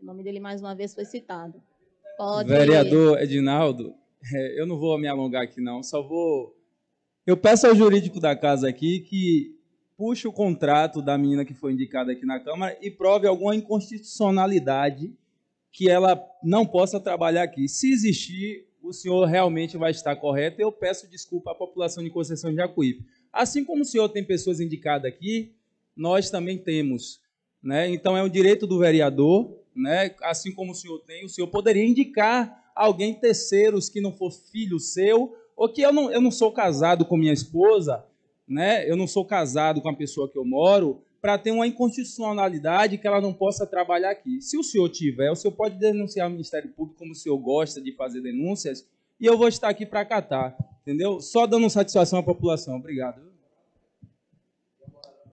O nome dele, mais uma vez, foi citado. Pode... Vereador Edinaldo, é, eu não vou me alongar aqui, não, só vou. Eu peço ao jurídico da casa aqui que puxe o contrato da menina que foi indicada aqui na Câmara e prove alguma inconstitucionalidade que ela não possa trabalhar aqui. Se existir, o senhor realmente vai estar correto. Eu peço desculpa à população de Conceição de Jacuípe. Assim como o senhor tem pessoas indicadas aqui, nós também temos. Né? Então, é um direito do vereador né? assim como o senhor tem, o senhor poderia indicar alguém terceiros que não for filho seu, ou que eu não, eu não sou casado com minha esposa, né? eu não sou casado com a pessoa que eu moro, para ter uma inconstitucionalidade que ela não possa trabalhar aqui. Se o senhor tiver, o senhor pode denunciar o Ministério Público como o senhor gosta de fazer denúncias, e eu vou estar aqui para acatar, entendeu? Só dando satisfação à população. Obrigado.